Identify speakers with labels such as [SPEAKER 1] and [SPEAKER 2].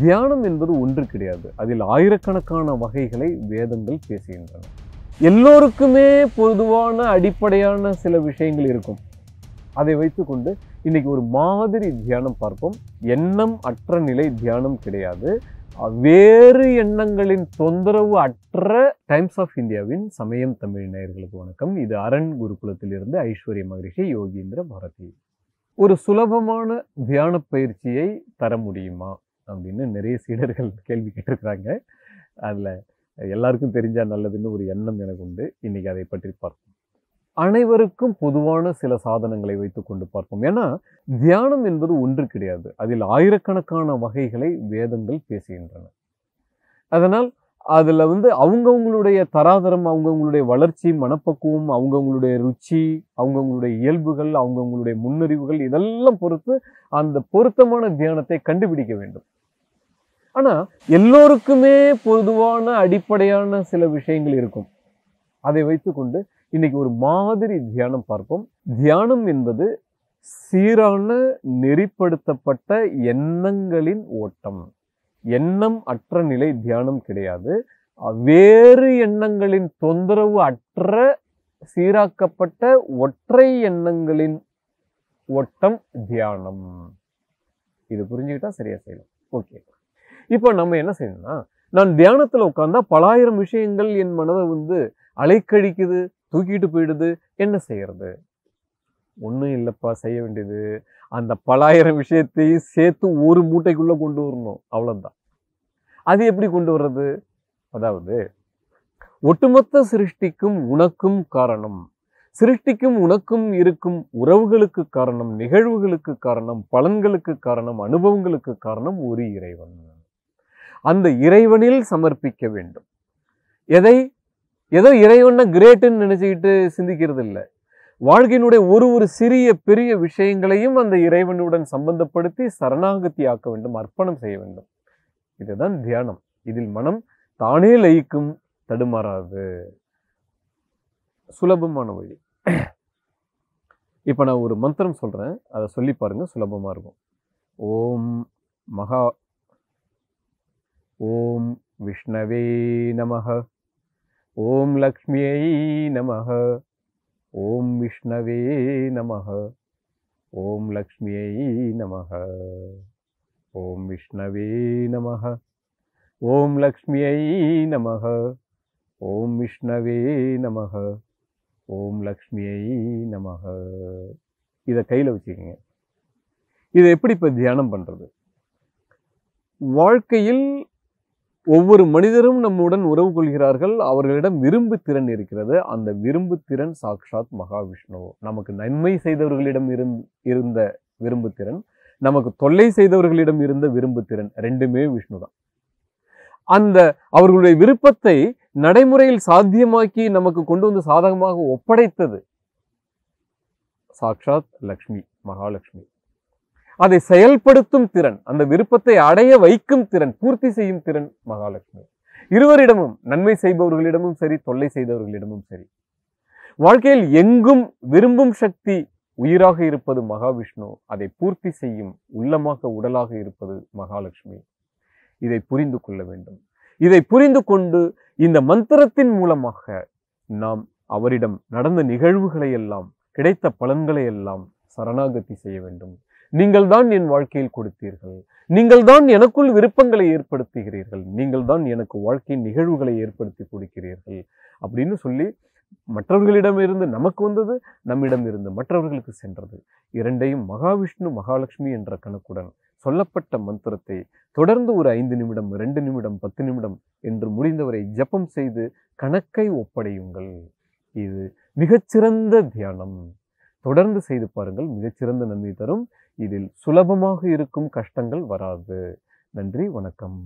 [SPEAKER 1] தியானம் என்பது ஒன்று கிடையாது அதில் ஆயிரக்கணக்கான வகைகளை வேதங்கள் பேசுகின்றன எல்லோருக்குமே பொதுவான அடிப்படையான சில விஷயங்கள் இருக்கும் அதை வைத்துக்கொண்டு இன்னைக்கு ஒரு மாதிரி தியானம் பார்ப்போம் எண்ணம் அற்ற நிலை தியானம் கிடையாது வேறு எண்ணங்களின் தொந்தரவு அற்ற டைம்ஸ் ஆஃப் இந்தியாவின் சமயம் தமிழ் நேயர்களுக்கு வணக்கம் இது அரண் குருகுலத்திலிருந்து ஐஸ்வர்ய மகரிஷி யோகீந்திர பாரதி ஒரு சுலபமான தியான பயிற்சியை தர முடியுமா அப்படின்னு நிறைய சீடர்கள் கேள்வி கேட்டிருக்கிறாங்க அதில் எல்லாருக்கும் தெரிஞ்சால் நல்லதுன்னு ஒரு எண்ணம் எனக்கு உண்டு இன்றைக்கி அதை பற்றி பார்ப்போம் அனைவருக்கும் பொதுவான சில சாதனங்களை வைத்து கொண்டு பார்ப்போம் ஏன்னா தியானம் என்பது ஒன்று கிடையாது அதில் ஆயிரக்கணக்கான வகைகளை வேதங்கள் பேசுகின்றன அதனால் அதில் வந்து அவங்கவுங்களுடைய தராதரம் அவங்கவுங்களுடைய வளர்ச்சி மனப்பக்குவம் அவங்கவுங்களுடைய ருச்சி அவங்கவுங்களுடைய இயல்புகள் அவங்கவுங்களுடைய முன்னறிவுகள் இதெல்லாம் பொறுத்து அந்த பொருத்தமான தியானத்தை கண்டுபிடிக்க வேண்டும் ஆனால் எல்லோருக்குமே பொதுவான அடிப்படையான சில விஷயங்கள் இருக்கும் அதை வைத்துக்கொண்டு இன்னைக்கு ஒரு மாதிரி தியானம் பார்ப்போம் தியானம் என்பது சீரான நெறிப்படுத்தப்பட்ட எண்ணங்களின் ஓட்டம் எண்ணம் அற்ற நிலை தியானம் கிடையாது வேறு எண்ணங்களின் தொந்தரவு அற்ற சீராக்கப்பட்ட ஒற்றை எண்ணங்களின் ஒட்டம் தியானம் இது புரிஞ்சுக்கிட்டா சரியா செய்யலாம் ஓகே இப்போ நம்ம என்ன செய்யணும்னா நான் தியானத்தில் உட்காந்தா பலாயிரம் விஷயங்கள் என் மனதை வந்து அலைக்கழிக்குது தூக்கிட்டு போயிடுது என்ன செய்யறது ஒன்றும் இல்லைப்பா செய்ய வேண்டியது அந்த பலாயிரம் விஷயத்தையும் சேர்த்து ஒரு மூட்டைக்குள்ளே கொண்டு வரணும் அவ்வளோந்தான் அது எப்படி கொண்டு வர்றது அதாவது ஒட்டுமொத்த சிருஷ்டிக்கும் உனக்கும் காரணம் சிருஷ்டிக்கும் உனக்கும் இருக்கும் உறவுகளுக்கு காரணம் நிகழ்வுகளுக்கு காரணம் பலன்களுக்கு காரணம் அனுபவங்களுக்கு காரணம் ஒரு இறைவன் அந்த இறைவனில் சமர்ப்பிக்க வேண்டும் எதை ஏதோ இறைவனை கிரேட்டுன்னு நினச்சிக்கிட்டு சிந்திக்கிறது இல்லை வாழ்க்கையினுடைய ஒரு ஒரு சிறிய பெரிய விஷயங்களையும் அந்த இறைவனுடன் சம்பந்தப்படுத்தி சரணாகத்தி ஆக்க வேண்டும் அர்ப்பணம் செய்ய வேண்டும் இதுதான் தியானம் இதில் மனம் தானே லயிக்கும் தடுமாறாது சுலபமான வழி இப்போ நான் ஒரு மந்திரம் சொல்கிறேன் அதை சொல்லி பாருங்கள் சுலபமாக இருக்கும் ஓம் மகா ஓம் விஷ்ணவே நமக ஓம் லக்ஷ்மியை நமக ஓம் விஷ்ணவே நமக ஓம் லக்ஷ்மியை நமக ஓம் விஷ்ணவே நமக ஓம் லக்ஷ்மியை நமக ஓம் விஷ்ணவே நமக ஓம் லக்ஷ்மியை நமக இதை கையில் வச்சுக்கோங்க இதை எப்படி இப்போ தியானம் பண்ணுறது வாழ்க்கையில் ஒவ்வொரு மனிதரும் நம்முடன் உறவு கொள்கிறார்கள் அவர்களிடம் விரும்பு திறன் இருக்கிறது அந்த விரும்பு திறன் சாக்ஷாத் மகாவிஷ்ணு நமக்கு நன்மை செய்தவர்களிடம் இருந்த விரும்பு திறன் நமக்கு தொல்லை செய்தவர்களிடம் இருந்த விரும்பு திறன் ரெண்டுமே விஷ்ணு தான் அந்த அவர்களுடைய விருப்பத்தை நடைமுறையில் சாத்தியமாக்கி நமக்கு கொண்டு வந்து சாதகமாக ஒப்படைத்தது சாக்ஷாத் லக்ஷ்மி மகாலட்சுமி அதை செயல்படுத்தும் திறன் அந்த விருப்பத்தை அடைய வைக்கும் திறன் பூர்த்தி செய்யும் திறன் மகாலட்சுமி இருவரிடமும் நன்மை செய்பவர்களிடமும் சரி தொல்லை செய்தவர்களிடமும் சரி வாழ்க்கையில் எங்கும் விரும்பும் சக்தி உயிராக இருப்பது மகாவிஷ்ணு அதை பூர்த்தி செய்யும் உள்ளமாக உடலாக இருப்பது மகாலட்சுமி இதை புரிந்து கொள்ள வேண்டும் இதை புரிந்து கொண்டு இந்த மந்திரத்தின் மூலமாக நாம் அவரிடம் நடந்த நிகழ்வுகளை எல்லாம் கிடைத்த பலன்களை எல்லாம் சரணாகதி செய்ய வேண்டும் நீங்கள் தான் என் வாழ்க்கையில் கொடுத்தீர்கள் நீங்கள் தான் எனக்குள் விருப்பங்களை ஏற்படுத்துகிறீர்கள் நீங்கள் தான் எனக்கு வாழ்க்கையின் நிகழ்வுகளை ஏற்படுத்தி கொடுக்கிறீர்கள் அப்படின்னு சொல்லி மற்றவர்களிடம் இருந்து நமக்கு வந்தது நம்மிடம் இருந்து மற்றவர்களுக்கு சென்றது இரண்டையும் மகாவிஷ்ணு மகாலட்சுமி என்ற கணக்குடன் சொல்லப்பட்ட மந்திரத்தை தொடர்ந்து ஒரு ஐந்து நிமிடம் ரெண்டு நிமிடம் பத்து நிமிடம் என்று முடிந்தவரை ஜபம் செய்து கணக்கை ஒப்படையுங்கள் இது மிகச்சிறந்த தியானம் தொடர்ந்து செய்து பாருங்கள் மிகச்சிறந்த நன்மை தரும் இதில் சுலபமாக இருக்கும் கஷ்டங்கள் வராது நன்றி வணக்கம்